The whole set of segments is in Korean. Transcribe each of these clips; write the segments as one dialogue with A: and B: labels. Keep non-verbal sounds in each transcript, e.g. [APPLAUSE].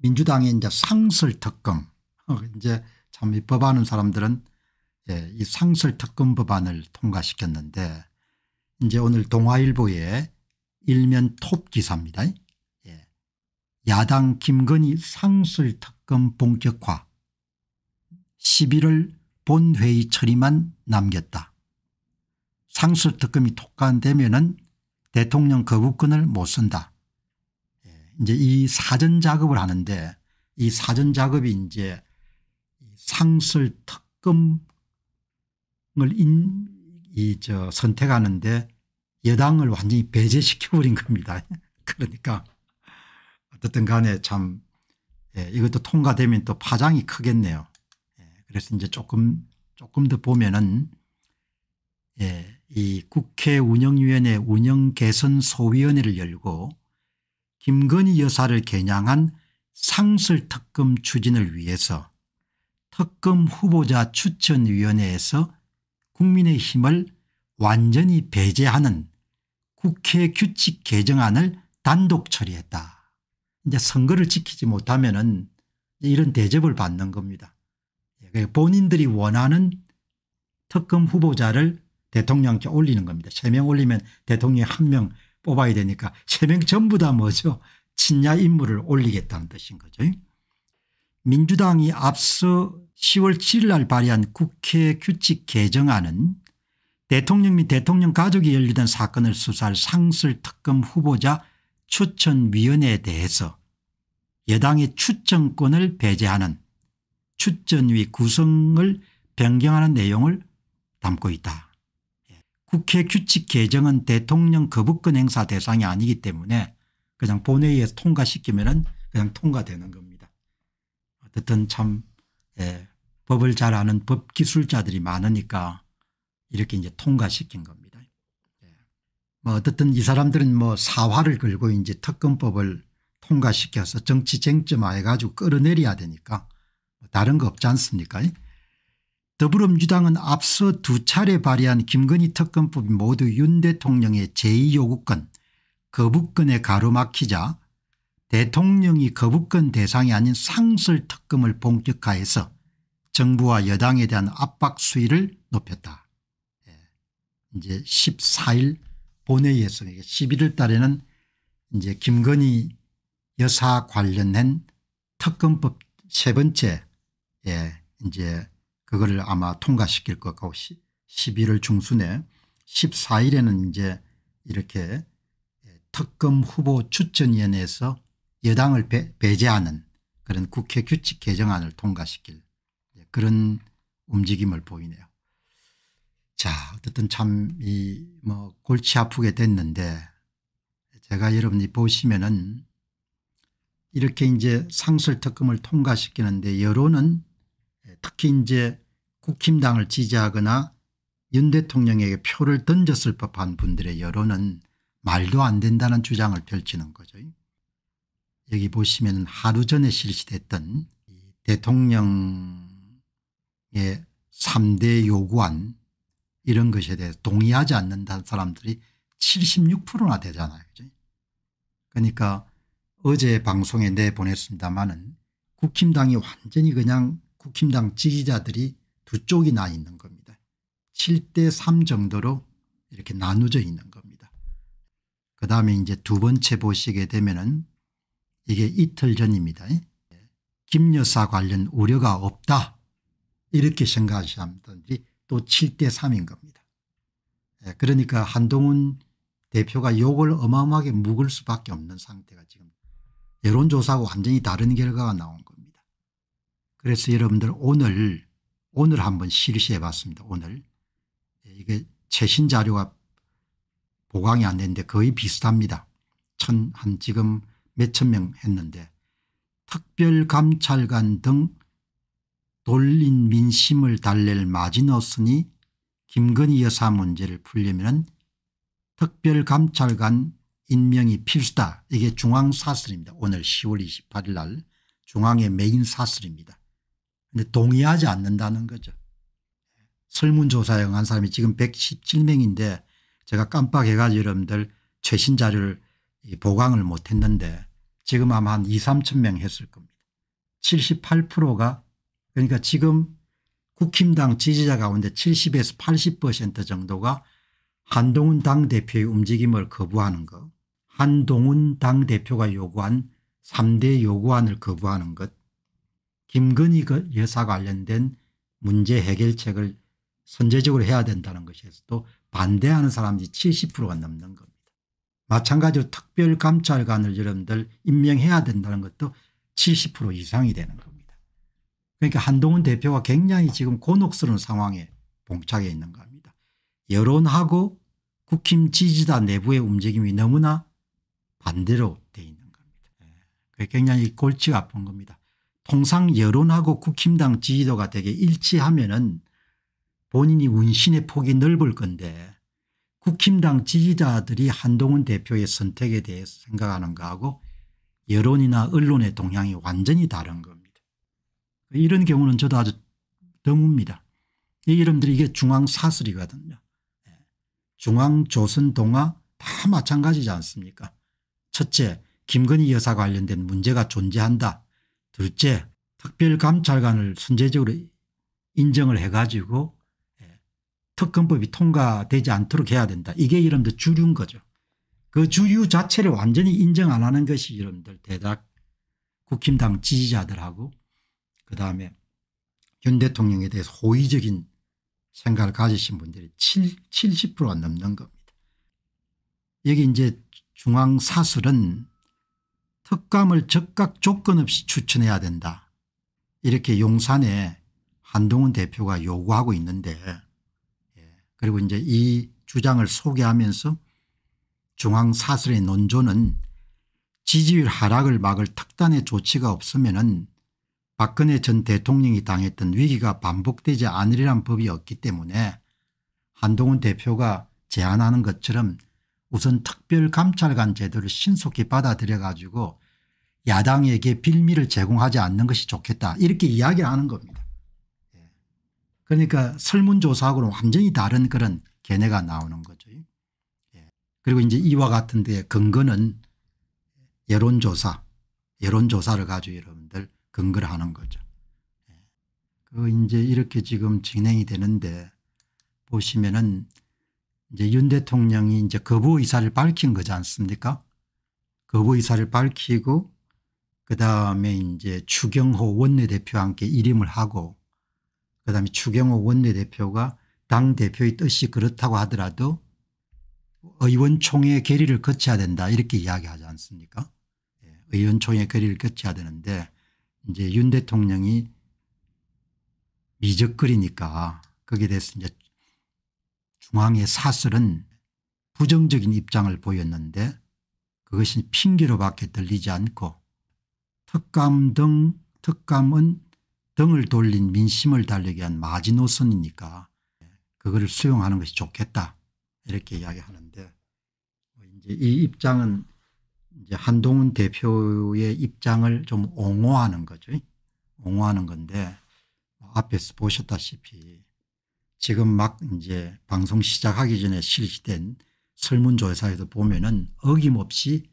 A: 민주당의 이제 상설 특검 [LAUGHS] 이제 참이 법하는 사람들은 예, 이 상설 특검 법안을 통과시켰는데 이제 오늘 동아일보의 일면 톱 기사입니다. 예. 야당 김건희 상설 특검 본격화 11월 본회의 처리만 남겼다. 상설 특검이 독과되면은 대통령 거부권을 못 쓴다. 이제 이 사전 작업을 하는데 이 사전 작업이 이제 상설 특검을 인, 이, 저, 선택하는데 여당을 완전히 배제시켜버린 겁니다. [LAUGHS] 그러니까 어쨌든 간에 참 예, 이것도 통과되면 또 파장이 크겠네요. 예, 그래서 이제 조금, 조금 더 보면은 예, 이 국회 운영위원회 운영개선소위원회를 열고 김건희 여사를 겨냥한 상설특검 추진을 위해서 특검 후보자 추천위원회에서 국민의힘을 완전히 배제하는 국회 규칙 개정안을 단독 처리했다. 이제 선거를 지키지 못하면 은 이런 대접을 받는 겁니다. 예, 본인들이 원하는 특검 후보자를 대통령께 올리는 겁니다. 세 명 올리면 대통령이 한명 뽑아야 되니까 세 명 전부 다 뭐죠 친야 인물을 올리겠다는 뜻인 거죠. 민주당이 앞서 10월 7일 날 발의한 국회 규칙 개정안은 대통령 및 대통령 가족이 연루된 사건을 수사할 상설특검 후보자 추천위원회에 대해서 여당의 추천권을 배제하는 추천위 구성을 변경하는 내용을 담고 있다. 국회 규칙 개정은 대통령 거부권 행사 대상이 아니기 때문에 그냥 본회의에서 통과시키면 은 그냥 통과되는 겁니다. 어쨌든 참 예, 법을 잘 아는 법 기술자들이 많으니까 이렇게 이제 통과시킨 겁니다. 예. 뭐 어쨌든 이 사람들은 뭐 사활을 걸고 이제 특검법을 통과시켜서 정치 쟁점화해 가지고 끌어내려야 되니까 뭐 다른 거 없지 않습니까 더불어민주당은 앞서 두 차례 발의한 김건희 특검법이 모두 윤 대통령의 제2요구권 거부권에 가로막히자 대통령이 거부권 대상이 아닌 상설 특검을 본격화해서 정부와 여당에 대한 압박 수위를 높였다. 예. 이제 14일 본회의에서 11월 달에는 이제 김건희 여사 관련된 특검법 세 번째 예, 이제 그거를 아마 통과시킬 것 같고 11월 중순에 14일에는 이제 이렇게 특검 후보 추천위원회에서 여당을 배, 제하는 그런 국회 규칙 개정안을 통과시킬 그런 움직임을 보이네요. 자 어쨌든 참 이 뭐 골치 아프게 됐는데 제가 여러분이 보시면은 이렇게 이제 상설 특검을 통과시키는데 여론은 특히 이제 국힘당을 지지하거나 윤 대통령에게 표를 던졌을 법한 분들의 여론은 말도 안 된다는 주장을 펼치는 거죠. 여기 보시면 하루 전에 실시됐던 대통령의 3대 요구안 이런 것에 대해서 동의하지 않는다는 사람들이 76%나 되잖아요. 그러니까 어제 방송에 내보냈습니다마는 국힘당이 완전히 그냥 국힘당 지지자들이 두 쪽이 나 있는 겁니다. 7대 3 정도로 이렇게 나누어져 있는 겁니다. 그 다음에 이제 두 번째 보시게 되면은 이게 이틀 전입니다. 김 여사 관련 우려가 없다 이렇게 생각하시는 분들이 또 7대 3인 겁니다. 예, 그러니까 한동훈 대표가 욕을 어마어마하게 묵을 수밖에 없는 상태가 지금 여론조사하고 완전히 다른 결과가 나온 겁니다. 그래서 여러분들 오늘 오늘 한번 실시해 봤습니다. 오늘 예, 이게 최신 자료가 보강이 안 됐는데 거의 비슷합니다. 천 한 지금 몇 천 명 했는데 특별감찰관 등 돌린 민심을 달랠 마지노선이 김건희 여사 문제를 풀려면 특별감찰관 인명이 필수다. 이게 중앙사슬입니다. 오늘 10월 28일 날 중앙의 메인 사슬입니다. 근데 동의하지 않는다는 거죠. 설문조사에 응한 사람이 지금 117명인데 제가 깜빡해가지고 여러분들 최신 자료를 보강을 못했는데 지금 아마 한 2, 3천 명 했을 겁니다. 78%가 그러니까 지금 국힘당 지지자 가운데 70에서 80% 정도가 한동훈 당대표의 움직임을 거부하는 것, 한동훈 당대표가 요구한 3대 요구안을 거부하는 것, 김건희 여사 관련된 문제 해결책을 선제적으로 해야 된다는 것에서도 반대하는 사람들이 70%가 넘는 겁니다. 마찬가지로 특별감찰관을 여러분들 임명해야 된다는 것도 70% 이상이 되는 겁니다. 그러니까 한동훈 대표가 굉장히 지금 곤혹스러운 상황에 봉착해 있는 겁니다. 여론하고 국힘 지지자 내부의 움직임이 너무나 반대로 돼 있는 겁니다. 예. 굉장히 골치가 아픈 겁니다. 통상 여론하고 국힘당 지지도가 되게 일치하면 은 본인이 운신의 폭이 넓을 건데 국힘당 지지자들이 한동훈 대표의 선택에 대해서 생각하는 거하고 여론이나 언론의 동향이 완전히 다른 겁니다. 이런 경우는 저도 아주 드뭅니다. 이러분들이 이게 중앙사슬이거든요. 예. 중앙조선동화 다 마찬가지지 않습니까 첫째 김건희 여사 관련된 문제가 존재한다 둘째 특별감찰관을 선제적으로 인정을 해가지고 예, 특검법이 통과되지 않도록 해야 된다. 이게 이름들 주류인 거죠. 그 주류 자체를 완전히 인정 안 하는 것이 여러분들 대략 국힘당 지지자들하고 그다음에 윤 대통령에 대해서 호의적인 생각을 가지신 분들이 7, 70%가 넘는 겁니다. 여기 이제 중앙사슬은 특감을 적각 조건 없이 추천해야 된다. 이렇게 용산에 한동훈 대표가 요구하고 있는데 예, 그리고 이제 이 주장을 소개하면서 중앙사설의 논조는 지지율 하락을 막을 특단의 조치가 없으면 박근혜 전 대통령이 당했던 위기가 반복되지 않으리란 법이 없기 때문에 한동훈 대표가 제안하는 것처럼 우선 특별감찰관 제도를 신속히 받아들여 가지고 야당에게 빌미를 제공하지 않는 것이 좋겠다 이렇게 이야기를 하는 겁니다. 예. 그러니까 설문조사하고는 완전히 다른 그런 견해가 나오는 거죠. 예. 그리고 이제 이와 같은 데 근거는 여론조사 여론조사를 가지고 여러분들 근거를 하는 거죠. 예. 그 이제 이렇게 지금 진행이 되는데 보시면은 이제 윤 대통령이 이제 거부 의사를 밝힌 거지 않습니까? 거부 의사를 밝히고 그다음에 이제 추경호 원내대표와 함께 이름을 하고 그다음에 추경호 원내대표가 당대표의 뜻이 그렇다고 하더라도 의원총회 의 결의를 거쳐야 된다 이렇게 이야기하지 않습니까 예, 의원총회 의 결의를 거쳐야 되는데 이제 윤 대통령이 미적거리니까 거기에 대해서 이제 중앙의 사설은 부정적인 입장을 보였는데 그것이 핑계로밖에 들리지 않고 특감 등 특감은 등을 돌린 민심을 달리게 한 마지노선이니까 그걸 수용하는 것이 좋겠다 이렇게 이야기하는데 뭐 이제 이 입장은 이제 한동훈 대표의 입장을 좀 옹호하는 거죠. 옹호하는 건데 뭐 앞에서 보셨다시피 지금 막 이제 방송 시작하기 전에 실시된 설문조사에서 보면은 어김없이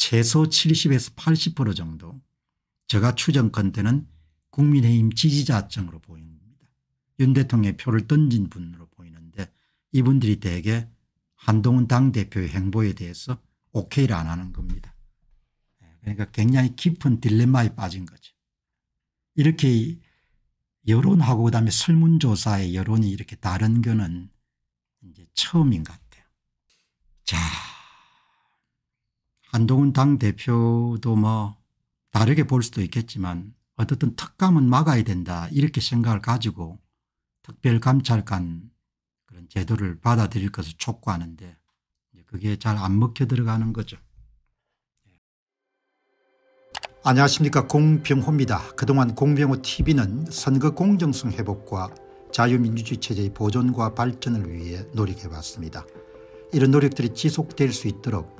A: 최소 70에서 80% 정도 제가 추정컨대는 국민의힘 지지자층으로 보입니다. 윤 대통령의 표를 던진 분으로 보이는데 이분들이 대개 한동훈 당대표의 행보에 대해서 오케이를 안 하는 겁니다. 네, 그러니까 굉장히 깊은 딜레마에 빠진 거죠. 이렇게 여론하고 그다음에 설문조사의 여론이 이렇게 다른 거는 이제 처음인 것 같아요. 자 한동훈 당대표도 뭐 다르게 볼 수도 있겠지만 어떻든 특감은 막아야 된다 이렇게 생각을 가지고 특별감찰관 그런 제도를 받아들일 것을 촉구하는데 그게 잘 안 먹혀 들어가는 거죠. 예. 안녕하십니까 공병호입니다. 그동안 공병호 tv는 선거 공정성 회복과 자유민주주의 체제의 보존과 발전을 위해 노력해왔습니다. 이런 노력들이 지속될 수 있도록